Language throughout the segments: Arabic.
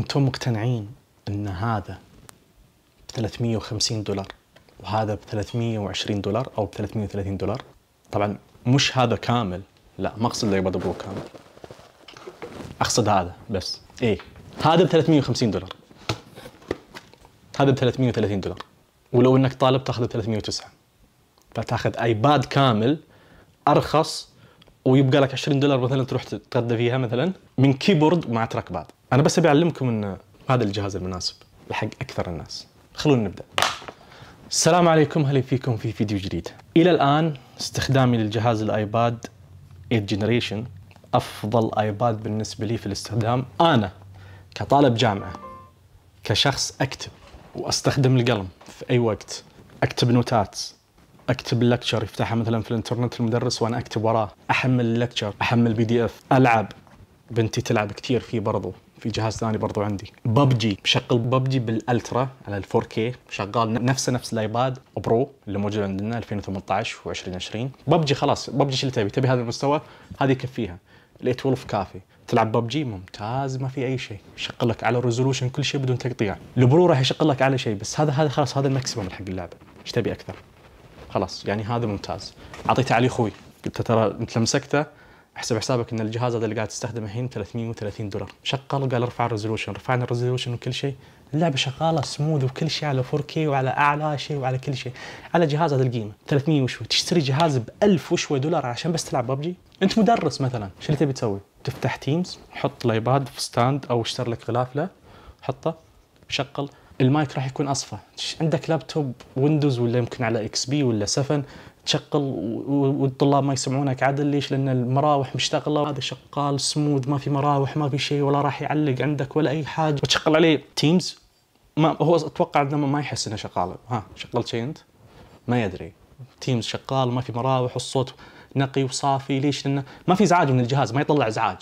انتم مقتنعين ان هذا ب 350 دولار وهذا ب 320 دولار او ب 330 دولار طبعا مش هذا كامل لا ما اقصد اللي بضربه كامل اقصد هذا بس ايه هذا ب 350 دولار هذا ب 330 دولار ولو انك طالب تاخذ ب 309 فتاخذ ايباد كامل ارخص ويبقى لك 20 دولار مثلا تروح تتغدى فيها مثلا من كيبورد مع تراك باد انا بس ابي اعلمكم ان هذا الجهاز المناسب لحق اكثر الناس خلونا نبدا السلام عليكم هلا فيكم في فيديو جديد الى الان استخدامي للجهاز الايباد 8 جنريشن افضل ايباد بالنسبه لي في الاستخدام انا كطالب جامعه كشخص اكتب واستخدم القلم في اي وقت اكتب نوتات اكتب اللكتشر يفتحها مثلا في الانترنت المدرس وانا اكتب وراه احمل اللكتشر احمل بي دي اف العب بنتي تلعب كثير فيه برضو في جهاز ثاني برضو عندي ببجي بشغل ببجي بالالترا على ال 4K شغال نفسه نفس الايباد برو اللي موجود عندنا 2018 و2020 ببجي خلاص ببجي شو اللي تبي تبي هذا المستوى هذه يكفيها ال 12 كافي تلعب ببجي ممتاز ما في اي شيء يشغل لك على ريزولوشن كل شيء بدون تقطيع البرو راح يشغل لك على شيء بس هذا هذا خلاص هذا الماكسيمم حق اللعبه ايش تبي اكثر خلاص يعني هذا ممتاز اعطيته علي اخوي قلت له ترى انت لمسكته احسب حسابك ان الجهاز هذا اللي قاعد تستخدمه الحين 330 دولار شغل قال ارفع الريزولوشن رفعنا الريزولوشن وكل شيء اللعبه شغاله سموذ وكل شيء على 4K وعلى اعلى شيء وعلى كل شيء على جهاز هذا القيمه 300 وشوي تشتري جهاز ب 1000 وشوي دولار عشان بس تلعب ببجي انت مدرس مثلا شو اللي تبي تسوي تفتح تيمز حط الايباد في ستاند او اشتر لك غلاف له حطه شغل المايك راح يكون اصفى عندك لابتوب ويندوز ولا يمكن على اكس بي ولا 7 تشغل والطلاب ما يسمعونك عدل ليش؟ لان المراوح مشتغله هذا شغال سموذ ما في مراوح ما في شيء ولا راح يعلق عندك ولا اي حاجه وتشغل عليه تيمز ما هو اتوقع انه ما يحس انه شغال ها شغلت شيء انت؟ ما يدري تيمز شغال ما في مراوح والصوت نقي وصافي ليش؟ لانه ما في ازعاج من الجهاز ما يطلع ازعاج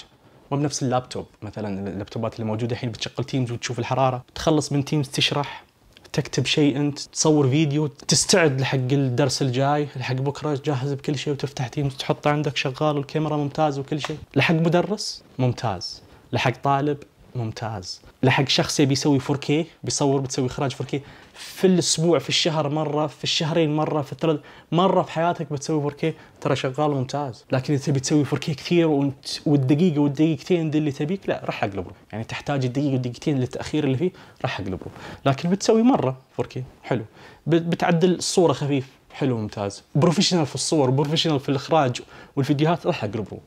مو بنفس اللابتوب مثلا اللابتوبات اللي موجوده الحين بتشغل تيمز وتشوف الحراره تخلص من تيمز تشرح تكتب شيء انت تصور فيديو تستعد لحق الدرس الجاي لحق بكره جاهز بكل شيء وتفتح تيمز تحط عندك شغال والكاميرا ممتاز وكل شيء لحق مدرس ممتاز لحق طالب ممتاز لحق شخص يبي يسوي 4K بيصور بتسوي اخراج 4K في الاسبوع في الشهر مره في الشهرين مره في الثلاث مره في حياتك بتسوي 4K ترى شغال ممتاز لكن اذا تبي تسوي 4K كثير وانت والدقيقه والدقيقتين دي اللي تبيك لا راح حق البرو يعني تحتاج الدقيقه والدقيقتين للتاخير اللي فيه راح حق البرو لكن بتسوي مره 4K حلو بتعدل الصوره خفيف حلو ممتاز بروفيشنال في الصور بروفيشنال في الاخراج والفيديوهات راح حق البرو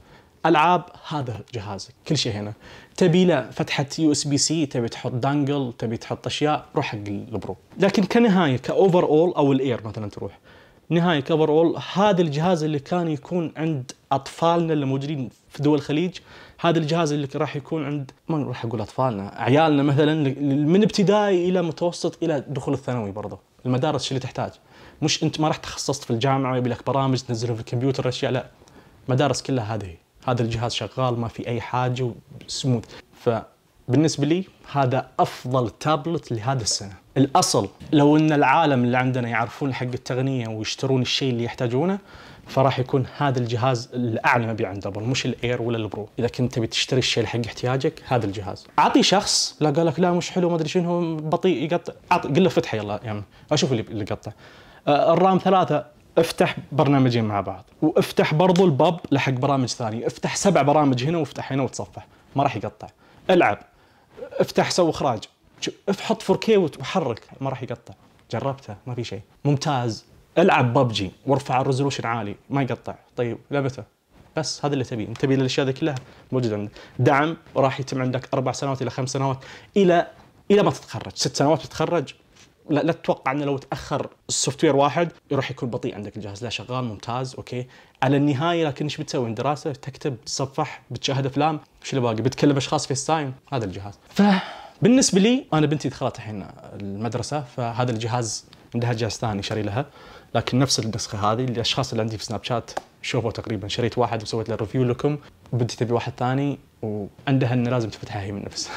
العاب هذا جهازك كل شيء هنا تبي له فتحه يو اس بي سي تبي تحط دانجل تبي تحط اشياء روح حق البرو لكن كنهايه كاوفر اول او الاير مثلا تروح نهايه كاوفر اول هذا الجهاز اللي كان يكون عند اطفالنا اللي موجودين في دول الخليج هذا الجهاز اللي راح يكون عند ما راح اقول اطفالنا عيالنا مثلا من ابتدائي الى متوسط الى دخول الثانوي برضه المدارس اللي تحتاج مش انت ما راح تخصصت في الجامعه يبي لك برامج تنزلها في الكمبيوتر اشياء لا المدارس كلها هذه هذا الجهاز شغال ما في اي حاجه سموث فبالنسبه لي هذا افضل تابلت لهذا السنه الاصل لو ان العالم اللي عندنا يعرفون حق التقنيه ويشترون الشيء اللي يحتاجونه فراح يكون هذا الجهاز الاعلى مبيعا دبل مش الاير ولا البرو اذا كنت تبي تشتري الشيء حق احتياجك هذا الجهاز اعطي شخص لا قال لك لا مش حلو ما ادري شنو بطيء يقطع قل له فتحه يلا يا اشوف اللي يقطع آه، الرام ثلاثة افتح برنامجين مع بعض وافتح برضو الباب لحق برامج ثانيه افتح سبع برامج هنا وافتح هنا وتصفح ما راح يقطع العب افتح سو اخراج افحط 4K وحرك ما راح يقطع جربته ما في شيء ممتاز العب ببجي وارفع الريزولوشن عالي ما يقطع طيب لعبته بس هذا اللي تبيه تبي الاشياء هذه كلها موجوده عندك دعم راح يتم عندك اربع سنوات الى خمس سنوات الى الى ما تتخرج ست سنوات تتخرج لا, لا تتوقع انه لو تاخر السوفت وير واحد يروح يكون بطيء عندك الجهاز لا شغال ممتاز اوكي على النهايه لكن ايش بتسوي دراسه تكتب تصفح بتشاهد افلام ايش اللي باقي بتكلم اشخاص فيس تايم هذا الجهاز فبالنسبه لي انا بنتي دخلت الحين المدرسه فهذا الجهاز عندها جهاز ثاني شاري لها لكن نفس النسخه هذه الاشخاص اللي عندي في سناب شات شوفوا تقريبا شريت واحد وسويت له ريفيو لكم بنتي تبي واحد ثاني وعندها انه لازم تفتحها هي من نفسها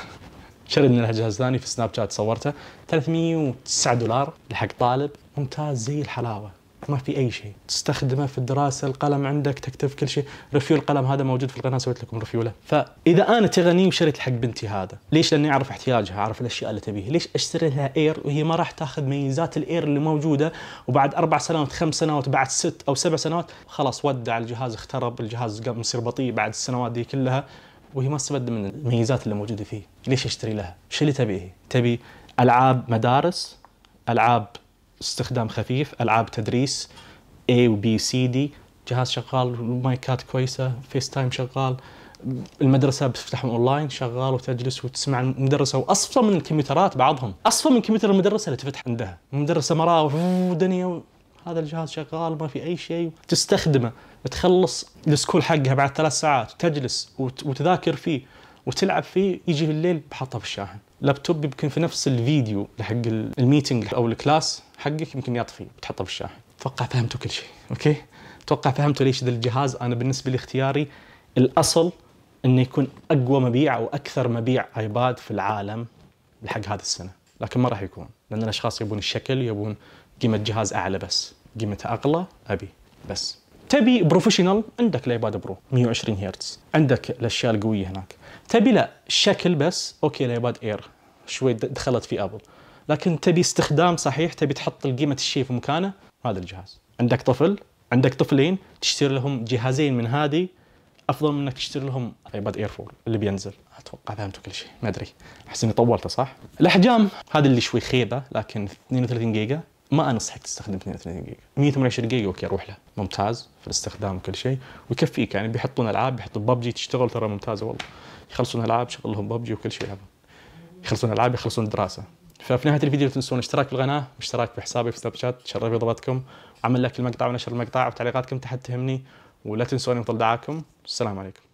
شريت من الجهاز ثاني في سناب شات صورته 309 دولار لحق طالب ممتاز زي الحلاوه ما في اي شيء تستخدمه في الدراسه القلم عندك تكتب كل شيء ريفيو القلم هذا موجود في القناه سويت لكم ريفيو له فاذا انا تغني وشريت حق بنتي هذا ليش لاني اعرف احتياجها اعرف الاشياء اللي تبيها ليش اشتري لها اير وهي ما راح تاخذ ميزات الاير اللي موجوده وبعد اربع سنوات خمس سنوات بعد ست او سبع سنوات خلاص ودع الجهاز اخترب الجهاز قام يصير بطيء بعد السنوات دي كلها وهي ما استفدت من الميزات اللي موجوده فيه ليش اشتري لها شو اللي تبيه تبي العاب مدارس العاب استخدام خفيف العاب تدريس A و B C جهاز شغال مايكات كويسه فيس تايم شغال المدرسه بتفتحهم اونلاين شغال وتجلس وتسمع المدرسه واصفى من الكمبيوترات بعضهم اصفى من كمبيوتر المدرسه اللي تفتح عندها المدرسه مراه ودنيا هذا الجهاز شغال ما في اي شيء تستخدمه تخلص السكول حقها بعد ثلاث ساعات تجلس وتذاكر فيه وتلعب فيه يجي بالليل بحطه في الشاحن لابتوب يمكن في نفس الفيديو حق الميتنج او الكلاس حقك يمكن يطفي بتحطه في الشاحن اتوقع فهمتوا كل شيء اوكي اتوقع فهمتوا ليش ذا الجهاز انا بالنسبه لي اختياري الاصل انه يكون اقوى مبيع او اكثر مبيع ايباد في العالم لحق هذه السنه لكن ما راح يكون لان الاشخاص يبون الشكل يبون قيمه جهاز اعلى بس قيمته اغلى ابي بس تبي بروفيشنال عندك الايباد برو 120 هرتز عندك الاشياء القويه هناك تبي لا شكل بس اوكي الايباد اير شوي دخلت في ابل لكن تبي استخدام صحيح تبي تحط قيمه الشيء في مكانه هذا الجهاز عندك طفل عندك طفلين تشتري لهم جهازين من هذه افضل من انك تشتري لهم ايباد اير 4 اللي بينزل اتوقع فهمتوا كل شيء ما ادري احس اني طولته صح الاحجام هذا اللي شوي خيبه لكن 32 جيجا ما انصحك تستخدم 32 جيجا 128 جيجا اوكي روح له ممتاز في الاستخدام وكل شيء ويكفيك يعني بيحطون العاب بيحطون ببجي تشتغل ترى ممتازه والله يخلصون العاب شغلهم ببجي وكل شيء يلعبون يخلصون العاب يخلصون دراسه ففي نهايه الفيديو لا تنسون اشتراك بالقناه واشتراك بحسابي في سناب شات تشرفي ضبطكم عمل لك المقطع ونشر المقطع وتعليقاتكم تحت تهمني ولا تنسوني مطل دعاكم السلام عليكم